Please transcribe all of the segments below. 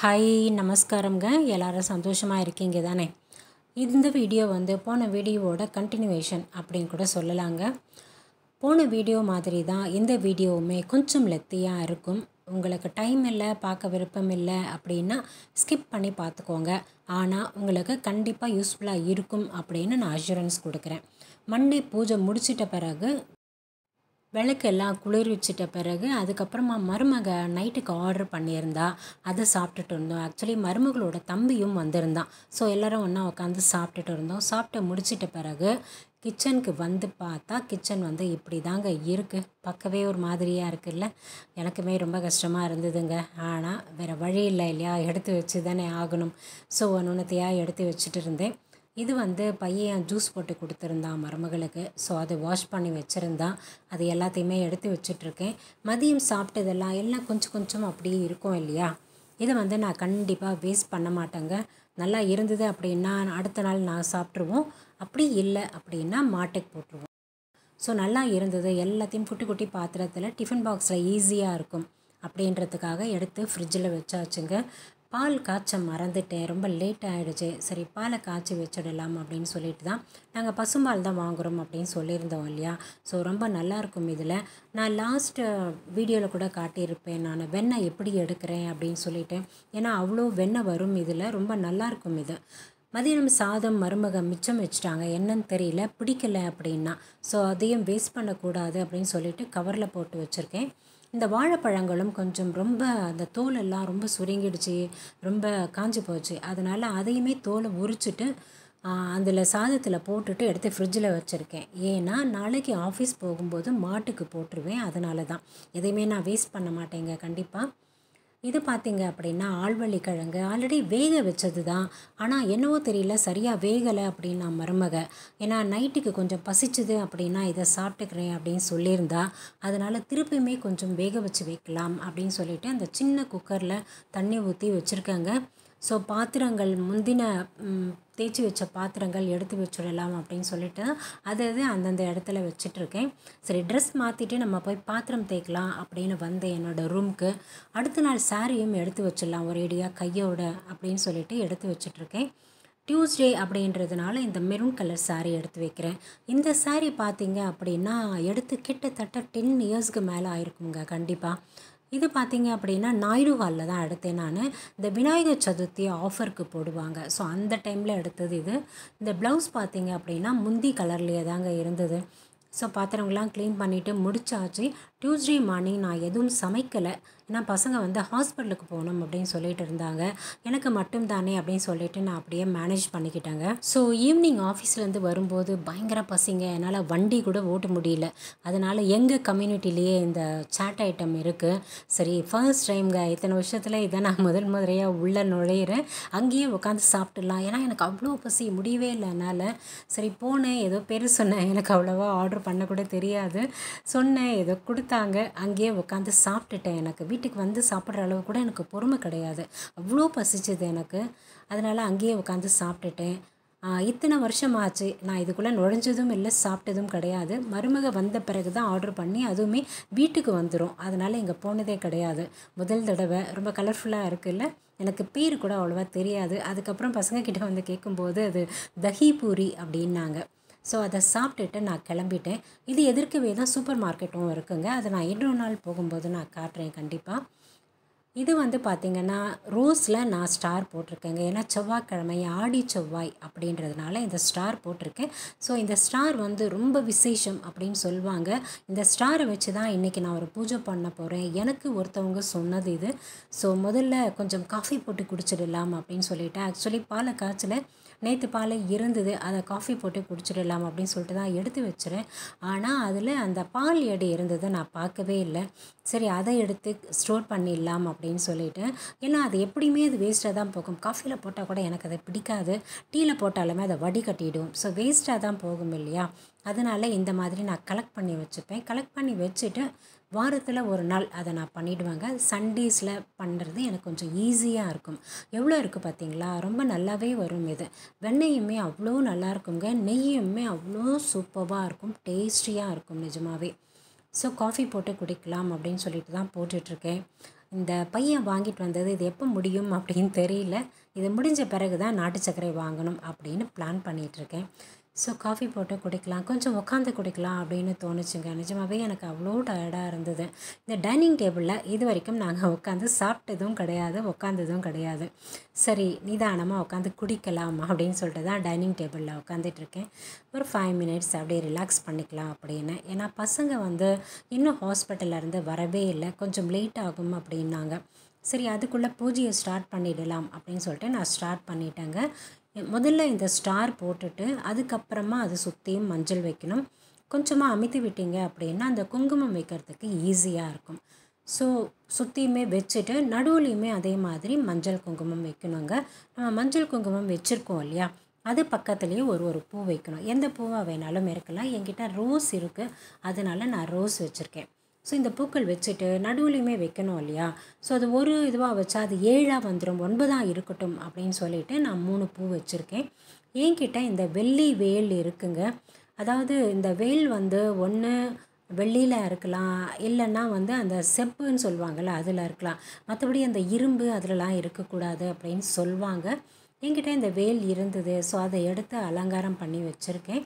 hi நமஸ்காரம்ங்க எல்லாரும் சந்தோஷமாக இருக்கீங்க தானே இந்த வீடியோ வந்து போன வீடியோவோட கண்டினியூவேஷன் அப்படின்னு கூட சொல்லலாங்க போன வீடியோ மாதிரி தான் இந்த வீடியோவுமே கொஞ்சம் லெத்தியாக இருக்கும் உங்களுக்கு டைம் இல்லை பார்க்க விருப்பம் இல்லை அப்படின்னா ஸ்கிப் பண்ணி பார்த்துக்கோங்க ஆனால் உங்களுக்கு கண்டிப்பாக யூஸ்ஃபுல்லாக இருக்கும் அப்படின்னு நான் அஷூரன்ஸ் கொடுக்குறேன் மண்டே பூஜை முடிச்சிட்ட பிறகு விளக்கெல்லாம் குளிர் வச்சிட்ட பிறகு அதுக்கப்புறமா மருமக நைட்டுக்கு ஆர்டர் பண்ணியிருந்தா அதை சாப்பிட்டுட்டு இருந்தோம் ஆக்சுவலி மருமகளோட தம்பியும் வந்திருந்தான் ஸோ எல்லோரும் ஒன்றா உட்காந்து சாப்பிட்டுட்டு இருந்தோம் சாப்பிட்டு முடிச்சிட்ட பிறகு கிச்சனுக்கு வந்து பார்த்தா கிச்சன் வந்து இப்படி தாங்க இருக்குது பக்கவே ஒரு மாதிரியாக இருக்குல்ல எனக்குமே ரொம்ப கஷ்டமாக இருந்ததுங்க ஆனால் வேறு வழி இல்லை இல்லையா எடுத்து வச்சு தானே ஆகணும் ஸோ ஒன்று ஒன்றுத்தையாக எடுத்து வச்சுட்டு இருந்தேன் இது வந்து பையன் ஜூஸ் போட்டு கொடுத்துருந்தான் மருமகளுக்கு ஸோ அதை வாஷ் பண்ணி வச்சுருந்தான் அது எல்லாத்தையுமே எடுத்து வச்சுட்ருக்கேன் மதியம் சாப்பிட்டதெல்லாம் எல்லாம் கொஞ்சம் கொஞ்சம் அப்படியே இருக்கும் இல்லையா இதை வந்து நான் கண்டிப்பாக வேஸ்ட் பண்ண மாட்டேங்க நல்லா இருந்தது அப்படின்னா அடுத்த நாள் நான் சாப்பிட்ருவோம் அப்படி இல்லை அப்படின்னா மாட்டுக்கு போட்டுருவோம் ஸோ நல்லா இருந்தது எல்லாத்தையும் குட்டி குட்டி பாத்திரத்தில் டிஃபன் பாக்ஸில் ஈஸியாக இருக்கும் அப்படின்றதுக்காக எடுத்து ஃப்ரிட்ஜில் வச்சாச்சுங்க பால் காய்ச்ச மறந்துட்டேன் ரொம்ப லேட் ஆகிடுச்சு சரி பாலை காய்ச்சி வச்சிடலாம் அப்படின்னு சொல்லிட்டு தான் நாங்கள் பசுமால் தான் வாங்குகிறோம் அப்படின்னு சொல்லியிருந்தோம் இல்லையா ஸோ ரொம்ப நல்லாயிருக்கும் இதில் நான் லாஸ்ட்டு வீடியோவில் கூட காட்டியிருப்பேன் நான் வெண்ணெய் எப்படி எடுக்கிறேன் அப்படின்னு சொல்லிட்டு ஏன்னா அவ்வளோ வெண்ணெய் வரும் இதில் ரொம்ப நல்லாயிருக்கும் இது மதியானம் சாதம் மருமக மிச்சம் வச்சுட்டாங்க என்னன்னு தெரியல பிடிக்கலை அப்படின்னா ஸோ அதையும் வேஸ்ட் பண்ணக்கூடாது அப்படின்னு சொல்லிட்டு கவரில் போட்டு வச்சுருக்கேன் இந்த வாழைப்பழங்களும் கொஞ்சம் ரொம்ப அந்த தோலெல்லாம் ரொம்ப சுருங்கிடுச்சு ரொம்ப காஞ்சி போச்சு அதனால் அதையுமே தோலை உரிச்சிட்டு அதில் சாதத்தில் போட்டுட்டு எடுத்து ஃப்ரிட்ஜில் வச்சுருக்கேன் ஏன்னா நாளைக்கு ஆஃபீஸ் போகும்போது மாட்டுக்கு போட்டுருவேன் அதனால தான் எதையுமே நான் வேஸ்ட் பண்ண மாட்டேங்க கண்டிப்பாக இது பார்த்திங்க அப்படின்னா ஆழ்வழி கிழங்கு ஆல்ரெடி வேக வச்சது தான் ஆனால் என்னவோ தெரியல சரியாக வேகலை அப்படின்னு நான் மருமக ஏன்னா நைட்டுக்கு கொஞ்சம் பசிச்சுது அப்படின்னா இதை சாப்பிட்டுக்கிறேன் அப்படின்னு சொல்லியிருந்தா அதனால் திருப்பியுமே கொஞ்சம் வேக வச்சு வைக்கலாம் அப்படின்னு சொல்லிவிட்டு அந்த சின்ன குக்கரில் தண்ணி ஊற்றி வச்சுருக்காங்க ஸோ பாத்திரங்கள் முந்தின தேய்ச்சி வச்ச பாத்திரங்கள் எடுத்து வச்சுடலாம் அப்படின்னு சொல்லிட்டு அது அது அந்தந்த இடத்துல வச்சுட்ருக்கேன் சரி ட்ரெஸ் மாற்றிட்டு நம்ம போய் பாத்திரம் தேய்க்கலாம் அப்படின்னு வந்தேன் என்னோடய ரூம்க்கு அடுத்த நாள் சாரியும் எடுத்து வச்சிடலாம் ஒரேடியாக கையோட அப்படின்னு சொல்லிட்டு எடுத்து வச்சுட்ருக்கேன் டியூஸ்டே அப்படின்றதுனால இந்த மெரூன் கலர் சாரீ எடுத்து வைக்கிறேன் இந்த சாரீ பார்த்தீங்க அப்படின்னா எடுத்து கிட்டத்தட்ட டென் இயர்ஸ்க்கு மேலே ஆயிருக்குங்க கண்டிப்பாக இது பார்த்திங்க அப்படின்னா நாயுடுவாலில் தான் எடுத்தேன் நான் இந்த விநாயகர் சதுர்த்தி ஆஃபருக்கு போடுவாங்க ஸோ அந்த டைமில் எடுத்தது இது இந்த ப்ளவுஸ் பார்த்திங்க அப்படின்னா முந்தி கலர்லேயே தாங்க இருந்தது ஸோ பாத்திரங்கள்லாம் க்ளீன் பண்ணிவிட்டு முடிச்சாச்சு டியூஸ்டே மார்னிங் நான் எதுவும் சமைக்கலை ஏன்னா பசங்க வந்து ஹாஸ்பிட்டலுக்கு போகணும் அப்படின்னு சொல்லிட்டு இருந்தாங்க எனக்கு மட்டும் தானே அப்படின்னு சொல்லிட்டு நான் அப்படியே மேனேஜ் பண்ணிக்கிட்டாங்க ஸோ ஈவினிங் ஆஃபீஸ்லேருந்து வரும்போது பயங்கர பசிங்க என்னால் வண்டி கூட ஓட்ட முடியல அதனால் எங்கள் கம்யூனிட்டிலேயே இந்த சாட் ஐட்டம் இருக்குது சரி ஃபர்ஸ்ட் டைம்ங்க இத்தனை வருஷத்தில் இதை நான் முதல் முறையாக உள்ளே நுழையிறேன் அங்கேயே உட்காந்து சாப்பிட்டுடலாம் ஏன்னா எனக்கு அவ்வளோ பசி முடியவே இல்லை என்னால் சரி போனேன் ஏதோ பேர் சொன்னேன் எனக்கு அவ்வளோவா ஆர்டர் பண்ண கூட தெரியாது சொன்னேன் ஏதோ கொடுத்து கொடுத்தாங்க அங்கேயே உட்காந்து சாப்பிட்டுட்டேன் எனக்கு வீட்டுக்கு வந்து சாப்பிட்ற அளவு கூட எனக்கு பொறுமை கிடையாது அவ்வளோ பசிச்சது எனக்கு அதனால் அங்கேயே உட்காந்து சாப்பிட்டுட்டேன் இத்தனை வருஷமாச்சு நான் இதுக்குள்ளே நுழைஞ்சதும் இல்லை சாப்பிட்டதும் கிடையாது மருமக வந்த பிறகு தான் ஆர்டர் பண்ணி அதுவுமே வீட்டுக்கு வந்துடும் அதனால் இங்கே போனதே கிடையாது முதல் தடவை ரொம்ப கலர்ஃபுல்லாக இருக்குல்ல எனக்கு பேர் கூட அவ்வளோவா தெரியாது அதுக்கப்புறம் பசங்க கிட்டே வந்து கேட்கும்போது அது தஹி பூரி அப்படின்னாங்க ஸோ அதை சாப்பிட்டுட்டு நான் கிளம்பிட்டேன் இது எதிர்க்கவே தான் சூப்பர் மார்க்கெட்டும் இருக்குங்க அதை நான் இன்னொரு நாள் போகும்போது நான் காட்டுறேன் கண்டிப்பாக இது வந்து பார்த்திங்கன்னா ரோஸில் நான் ஸ்டார் போட்டிருக்கேங்க ஏன்னா செவ்வாய்க்கிழமை ஆடி செவ்வாய் அப்படின்றதுனால இந்த ஸ்டார் போட்டிருக்கேன் ஸோ இந்த ஸ்டார் வந்து ரொம்ப விசேஷம் அப்படின்னு சொல்லுவாங்க இந்த ஸ்டாரை வச்சு தான் இன்றைக்கி நான் ஒரு பூஜை பண்ண போகிறேன் எனக்கு ஒருத்தவங்க சொன்னது இது ஸோ முதல்ல கொஞ்சம் காஃபி போட்டு குடிச்சிடலாம் அப்படின்னு சொல்லிவிட்டேன் ஆக்சுவலி பாலை காய்ச்சல நேற்று பால் இருந்தது அதை காஃபி போட்டு குடிச்சிடலாம் அப்படின்னு சொல்லிட்டு தான் எடுத்து வச்சுறேன் ஆனால் அதில் அந்த பால் எடை இருந்ததை நான் பார்க்கவே இல்லை சரி அதை எடுத்து ஸ்டோர் பண்ணிடலாம் அப்படின்னு சொல்லிவிட்டு ஏன்னா அது எப்படியுமே அது வேஸ்ட்டாக தான் போகும் காஃபியில் போட்டால் கூட எனக்கு அதை பிடிக்காது டீயில் போட்டாலுமே அதை வடி கட்டிடும் ஸோ வேஸ்ட்டாக தான் போகும் இல்லையா அதனால் இந்த மாதிரி நான் கலெக்ட் பண்ணி வச்சுப்பேன் கலெக்ட் பண்ணி வச்சுட்டு வாரத்தில் ஒரு நாள் அதை நான் பண்ணிவிடுவேங்க சண்டேஸில் பண்ணுறது எனக்கு கொஞ்சம் ஈஸியாக இருக்கும் எவ்வளோ இருக்குது பார்த்தீங்களா ரொம்ப நல்லாவே வரும் இது வெண்ணெயுமே அவ்வளோ நல்லா இருக்குங்க நெய்யுமே அவ்வளோ சூப்பராக இருக்கும் டேஸ்டியாக இருக்கும் நிஜமாகவே ஸோ காஃபி போட்டு குடிக்கலாம் அப்படின்னு சொல்லிட்டு தான் போட்டுட்ருக்கேன் இந்த பையன் வாங்கிட்டு வந்தது இது எப்போ முடியும் அப்படின்னு தெரியல இது முடிஞ்ச பிறகு தான் நாட்டு சர்க்கரை வாங்கணும் அப்படின்னு பிளான் பண்ணிகிட்ருக்கேன் ஸோ காஃபி போட்டு குடிக்கலாம் கொஞ்சம் உட்காந்து குடிக்கலாம் அப்படின்னு தோணுச்சுங்க நிஜமாகவே எனக்கு அவ்வளோ டயர்டாக இருந்தது இந்த டைனிங் டேபிளில் இது வரைக்கும் நாங்கள் உட்காந்து சாப்பிட்டதும் கிடையாது உட்காந்ததும் கிடையாது சரி நிதானமாக உட்காந்து குடிக்கலாம் அப்படின்னு சொல்லிட்டு தான் டைனிங் டேபிளில் உட்காந்துட்ருக்கேன் ஒரு ஃபைவ் மினிட்ஸ் அப்படியே ரிலாக்ஸ் பண்ணிக்கலாம் அப்படின்னு ஏன்னா பசங்க வந்து இன்னும் ஹாஸ்பிட்டல்லேருந்து வரவே இல்லை கொஞ்சம் லேட் ஆகும் அப்படின்னாங்க சரி அதுக்குள்ளே பூஜையை ஸ்டார்ட் பண்ணிடலாம் அப்படின்னு சொல்லிட்டு நான் ஸ்டார்ட் பண்ணிட்டேங்க முதல்ல இந்த ஸ்டார் போட்டுட்டு அதுக்கப்புறமா அது சுற்றியும் மஞ்சள் வைக்கணும் கொஞ்சமாக அமித்து விட்டீங்க அப்படின்னா அந்த குங்குமம் வைக்கிறதுக்கு ஈஸியாக இருக்கும் ஸோ சுற்றியுமே வச்சுட்டு நடுவுலையுமே அதே மாதிரி மஞ்சள் குங்குமம் வைக்கணுங்க நம்ம மஞ்சள் குங்குமம் வச்சுருக்கோம் இல்லையா அது பக்கத்துலேயே ஒரு ஒரு பூ வைக்கணும் எந்த பூவாக வேணாலும் இருக்கலாம் என்கிட்ட ரோஸ் இருக்குது அதனால் நான் ரோஸ் வச்சுருக்கேன் ஸோ இந்த பூக்கள் வச்சுட்டு நடுவுலையுமே வைக்கணும் இல்லையா ஸோ அது ஒரு இதுவாக வச்சா அது ஏழாக வந்துடும் ஒன்பதாக இருக்கட்டும் அப்படின்னு சொல்லிட்டு நான் மூணு பூ வச்சுருக்கேன் என்கிட்ட இந்த வெள்ளி வேல் இருக்குங்க அதாவது இந்த வேல் வந்து ஒன்று வெள்ளியில் இருக்கலாம் இல்லைன்னா வந்து அந்த செப்புன்னு சொல்லுவாங்கள்ல அதில் இருக்கலாம் மற்றபடி அந்த இரும்பு அதிலலாம் இருக்கக்கூடாது அப்படின்னு சொல்லுவாங்க என்கிட்ட இந்த வேல் இருந்தது ஸோ அதை எடுத்து அலங்காரம் பண்ணி வச்சுருக்கேன்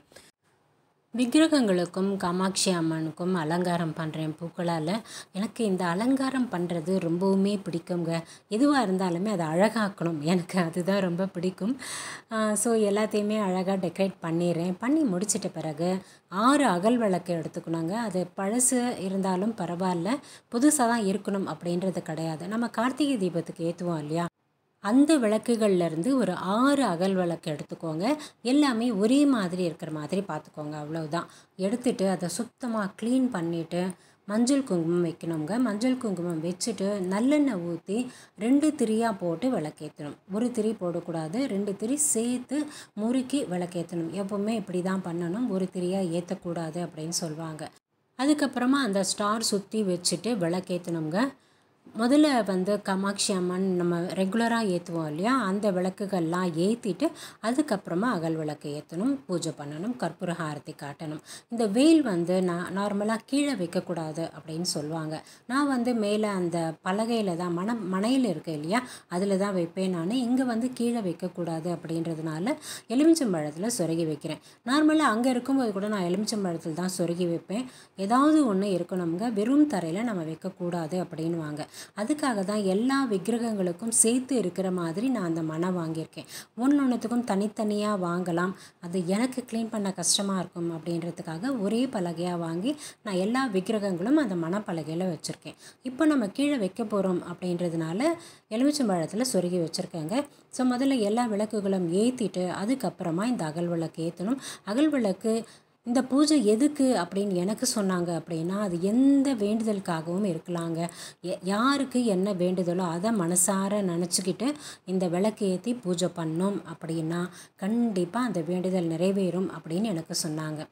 விக்கிரகங்களுக்கும் காமாட்சி அம்மனுக்கும் அலங்காரம் பண்ணுறேன் பூக்களால் எனக்கு இந்த அலங்காரம் பண்ணுறது ரொம்பவுமே பிடிக்குங்க எதுவாக இருந்தாலுமே அதை அழகாக்கணும் எனக்கு அதுதான் ரொம்ப பிடிக்கும் ஸோ எல்லாத்தையுமே அழகாக டெக்கரேட் பண்ணிடுறேன் பண்ணி முடிச்சிட்ட பிறகு ஆறு அகல் விளக்கை எடுத்துக்கணுங்க அது பழசு இருந்தாலும் பரவாயில்ல புதுசாக தான் இருக்கணும் அப்படின்றது கிடையாது நம்ம கார்த்திகை தீபத்துக்கு ஏற்றுவோம் இல்லையா அந்த விளக்குகள்லேருந்து ஒரு ஆறு அகல் விளக்கு எடுத்துக்கோங்க எல்லாமே ஒரே மாதிரி இருக்கிற மாதிரி பார்த்துக்கோங்க அவ்வளவுதான் எடுத்துட்டு அதை சுத்தமாக க்ளீன் பண்ணிவிட்டு மஞ்சள் குங்குமம் வைக்கணுங்க மஞ்சள் குங்குமம் வச்சுட்டு நல்லெண்ணெய் ஊற்றி ரெண்டு திரியாக போட்டு விளக்கேற்றணும் ஒரு திரி போடக்கூடாது ரெண்டு திரி சேர்த்து முறுக்கி விளக்கேற்றணும் எப்போவுமே இப்படி தான் பண்ணணும் ஒரு திரியாக ஏற்றக்கூடாது அப்படின்னு சொல்லுவாங்க அதுக்கப்புறமா அந்த ஸ்டார் சுற்றி வச்சுட்டு விளக்கேற்றணுங்க முதல்ல வந்து காமாட்சி அம்மன் நம்ம ரெகுலராக ஏற்றுவோம் இல்லையா அந்த விளக்குகள்லாம் ஏற்றிட்டு அதுக்கப்புறமா அகல் விளக்கு ஏற்றணும் பூஜை பண்ணணும் கற்பூர ஆரத்தி காட்டணும் இந்த வெயில் வந்து நான் நார்மலாக கீழே வைக்கக்கூடாது அப்படின்னு சொல்லுவாங்க நான் வந்து மேலே அந்த பலகையில் தான் மன மனையில் இருக்கேன் இல்லையா அதில் தான் வைப்பேன் நான் இங்கே வந்து கீழே வைக்கக்கூடாது அப்படின்றதுனால எலுமிச்சம்பழத்தில் சொருகி வைக்கிறேன் நார்மலாக அங்கே இருக்கும்போது கூட நான் எலுமிச்சம்பழத்தில் தான் சொருகி வைப்பேன் ஏதாவது ஒன்று இருக்கணும்ங்க வெறும் தரையில் நம்ம வைக்கக்கூடாது அப்படின்வாங்க அதுக்காக தான் எல்லா விக்கிரகங்களுக்கும் சேர்த்து இருக்கிற மாதிரி நான் அந்த மனை வாங்கியிருக்கேன் ஒன்று ஒன்றுத்துக்கும் தனித்தனியாக வாங்கலாம் அது எனக்கு க்ளீன் பண்ண கஷ்டமாக இருக்கும் அப்படின்றதுக்காக ஒரே பலகையாக வாங்கி நான் எல்லா விக்கிரகங்களும் அந்த மனப்பலகையில் வச்சுருக்கேன் இப்போ நம்ம கீழே வைக்க போகிறோம் அப்படின்றதுனால எலுமிச்சம்பழத்தில் சொருகி வச்சுருக்கேங்க ஸோ முதல்ல எல்லா விளக்குகளும் ஏற்றிட்டு அதுக்கப்புறமா இந்த அகல் விளக்கு ஏற்றணும் அகல் விளக்கு இந்த பூஜை எதுக்கு அப்படின்னு எனக்கு சொன்னாங்க அப்படின்னா அது எந்த வேண்டுதலுக்காகவும் இருக்கலாங்க யாருக்கு என்ன வேண்டுதலோ அதை மனசார நினச்சிக்கிட்டு இந்த விளக்கு ஏற்றி பூஜை பண்ணோம் அப்படின்னா கண்டிப்பாக அந்த வேண்டுதல் நிறைவேறும் அப்படின்னு எனக்கு சொன்னாங்க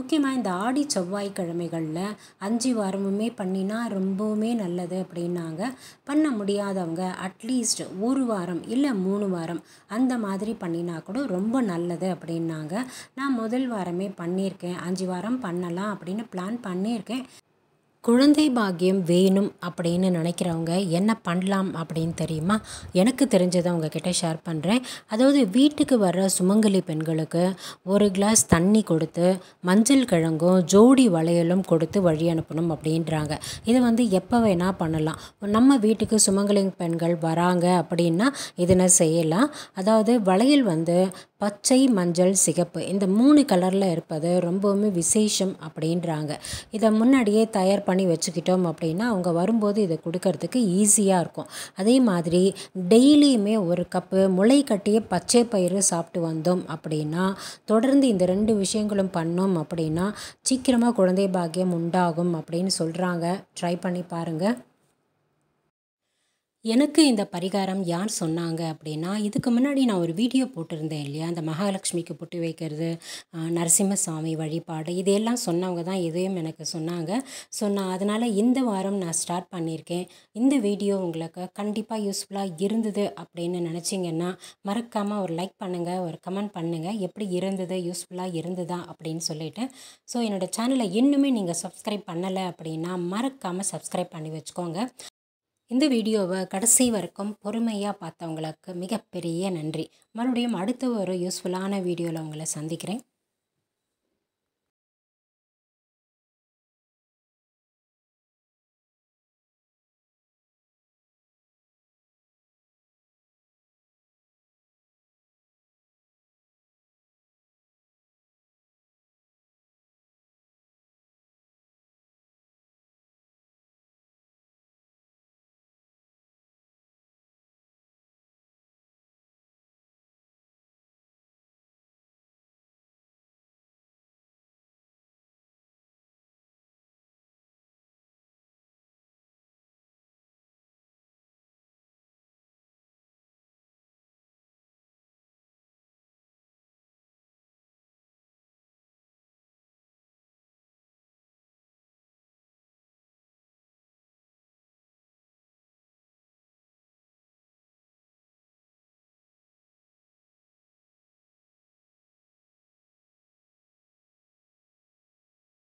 முக்கியமாக இந்த ஆடி செவ்வாய்க்கிழமைகளில் அஞ்சு வாரமுமே பண்ணினா ரொம்பவுமே நல்லது அப்படின்னாங்க பண்ண முடியாதவங்க அட்லீஸ்ட் ஒரு வாரம் இல்லை மூணு வாரம் அந்த மாதிரி பண்ணினா கூட ரொம்ப நல்லது அப்படின்னாங்க நான் முதல் வாரமே பண்ணியிருக்கேன் அஞ்சு வாரம் பண்ணலாம் அப்படின்னு பிளான் பண்ணியிருக்கேன் குழந்தை பாக்கியம் வேணும் அப்படின்னு நினைக்கிறவங்க என்ன பண்ணலாம் அப்படின்னு தெரியுமா எனக்கு தெரிஞ்சதை உங்ககிட்ட ஷேர் பண்ணுறேன் அதாவது வீட்டுக்கு வர்ற சுமங்கலி பெண்களுக்கு ஒரு கிளாஸ் தண்ணி கொடுத்து மஞ்சள் கிழங்கும் ஜோடி வளையலும் கொடுத்து வழி அனுப்பணும் அப்படின்றாங்க இதை வந்து எப்போ வேணால் பண்ணலாம் நம்ம வீட்டுக்கு சுமங்கலி பெண்கள் வராங்க அப்படின்னா இதனை செய்யலாம் அதாவது வளையல் வந்து பச்சை மஞ்சள் சிகப்பு இந்த மூணு கலரில் இருப்பது ரொம்பவுமே விசேஷம் அப்படின்றாங்க இதை முன்னாடியே தயார் பண்ணி வச்சுக்கிட்டோம் அப்படின்னா அவங்க வரும்போது இதை கொடுக்கறதுக்கு ஈஸியாக இருக்கும் அதே மாதிரி டெய்லியுமே ஒரு கப்பு முளை கட்டிய பச்சை பயிறு சாப்பிட்டு வந்தோம் அப்படின்னா தொடர்ந்து இந்த ரெண்டு விஷயங்களும் பண்ணோம் அப்படின்னா சீக்கிரமாக குழந்தை பாக்கியம் உண்டாகும் அப்படின்னு சொல்கிறாங்க ட்ரை பண்ணி பாருங்கள் எனக்கு இந்த பரிகாரம் யார் சொன்னாங்க அப்படின்னா இதுக்கு முன்னாடி நான் ஒரு வீடியோ போட்டிருந்தேன் இல்லையா அந்த மகாலட்சுமிக்கு புட்டு வைக்கிறது நரசிம்மசாமி வழிபாடு இதையெல்லாம் சொன்னவங்க தான் இதையும் எனக்கு சொன்னாங்க ஸோ நான் அதனால் இந்த வாரம் நான் ஸ்டார்ட் பண்ணியிருக்கேன் இந்த வீடியோ உங்களுக்கு கண்டிப்பாக யூஸ்ஃபுல்லாக இருந்தது அப்படின்னு நினச்சிங்கன்னா மறக்காமல் ஒரு லைக் பண்ணுங்கள் ஒரு கமெண்ட் பண்ணுங்கள் எப்படி இருந்தது யூஸ்ஃபுல்லாக இருந்ததா அப்படின்னு சொல்லிவிட்டு ஸோ என்னோடய சேனலை இன்னுமே நீங்கள் சப்ஸ்கிரைப் பண்ணலை அப்படின்னா மறக்காமல் சப்ஸ்கிரைப் பண்ணி வச்சுக்கோங்க இந்த வீடியோவை கடைசி வரைக்கும் பொறுமையாக பார்த்தவங்களுக்கு மிகப்பெரிய நன்றி மறுபடியும் அடுத்த ஒரு யூஸ்ஃபுல்லான வீடியோவில் உங்களை சந்திக்கிறேன்